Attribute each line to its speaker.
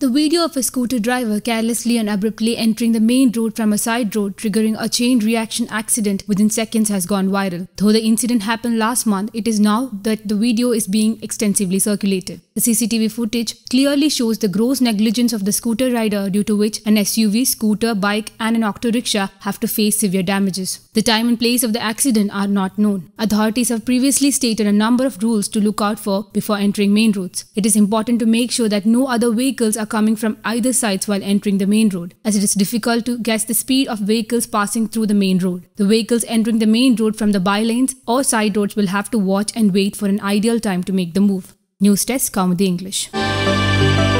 Speaker 1: The video of a scooter driver carelessly and abruptly entering the main road from a side road, triggering a chain reaction accident within seconds, has gone viral. Though the incident happened last month, it is now that the video is being extensively circulated. The CCTV footage clearly shows the gross negligence of the scooter rider, due to which an SUV, scooter, bike, and an auto rickshaw have to face severe damages. The time and place of the accident are not known. Authorities have previously stated a number of rules to look out for before entering main roads. It is important to make sure that no other vehicles are coming from either sides while entering the main road, as it is difficult to guess the speed of vehicles passing through the main road. The vehicles entering the main road from the bylanes or side roads will have to watch and wait for an ideal time to make the move. News Desk, the English.